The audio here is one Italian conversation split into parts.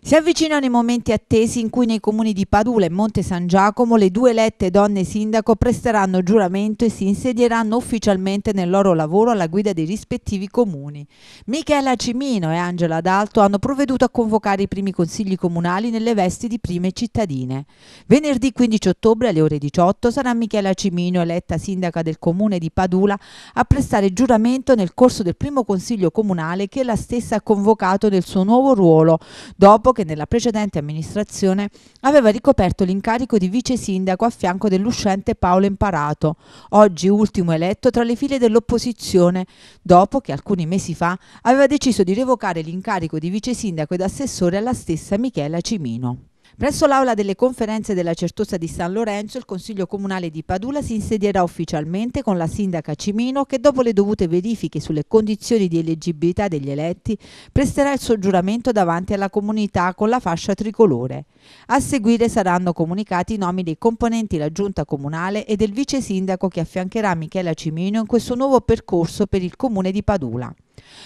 Si avvicinano i momenti attesi in cui nei comuni di Padula e Monte San Giacomo le due elette donne sindaco presteranno giuramento e si insedieranno ufficialmente nel loro lavoro alla guida dei rispettivi comuni. Michela Cimino e Angela D'Alto hanno provveduto a convocare i primi consigli comunali nelle vesti di prime cittadine. Venerdì 15 ottobre alle ore 18 sarà Michela Cimino, eletta sindaca del comune di Padula, a prestare giuramento nel corso del primo consiglio comunale che la stessa ha convocato nel suo nuovo ruolo, dopo dopo che nella precedente amministrazione aveva ricoperto l'incarico di vice sindaco a fianco dell'uscente Paolo Imparato, oggi ultimo eletto tra le file dell'opposizione, dopo che alcuni mesi fa aveva deciso di revocare l'incarico di vice sindaco ed assessore alla stessa Michela Cimino. Presso l'Aula delle Conferenze della Certosa di San Lorenzo, il Consiglio Comunale di Padula si insedierà ufficialmente con la Sindaca Cimino che dopo le dovute verifiche sulle condizioni di eleggibilità degli eletti presterà il suo giuramento davanti alla comunità con la fascia tricolore. A seguire saranno comunicati i nomi dei componenti della Giunta Comunale e del Vice Sindaco che affiancherà Michela Cimino in questo nuovo percorso per il Comune di Padula.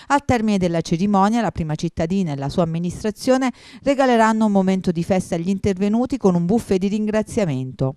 Al termine della cerimonia, la prima cittadina e la sua amministrazione regaleranno un momento di festa agli intervenuti con un buffet di ringraziamento.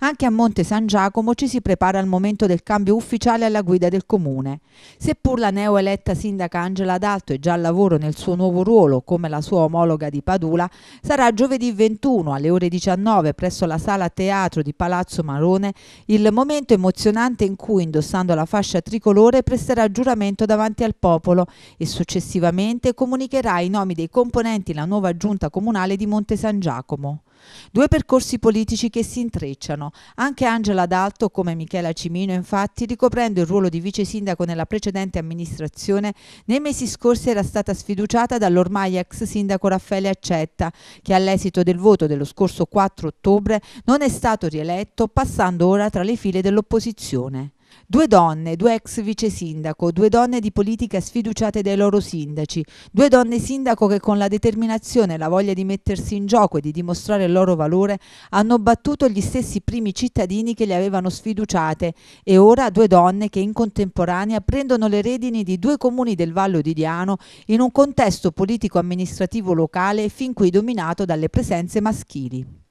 Anche a Monte San Giacomo ci si prepara al momento del cambio ufficiale alla guida del comune. Seppur la neoeletta sindaca Angela D'Alto è già al lavoro nel suo nuovo ruolo come la sua omologa di Padula, sarà giovedì 21 alle ore 19 presso la sala teatro di Palazzo Marone il momento emozionante in cui indossando la fascia tricolore presterà giuramento davanti al popolo e successivamente comunicherà i nomi dei componenti la nuova giunta comunale di Monte San Giacomo. Due percorsi politici che si intrecciano. Anche Angela D'Alto, come Michela Cimino, infatti, ricoprendo il ruolo di vice sindaco nella precedente amministrazione, nei mesi scorsi era stata sfiduciata dall'ormai ex sindaco Raffaele Accetta, che all'esito del voto dello scorso 4 ottobre non è stato rieletto, passando ora tra le file dell'opposizione. Due donne, due ex vice sindaco, due donne di politica sfiduciate dai loro sindaci, due donne sindaco che con la determinazione e la voglia di mettersi in gioco e di dimostrare il loro valore hanno battuto gli stessi primi cittadini che le avevano sfiduciate e ora due donne che in contemporanea prendono le redini di due comuni del Vallo di Diano in un contesto politico-amministrativo locale fin qui dominato dalle presenze maschili.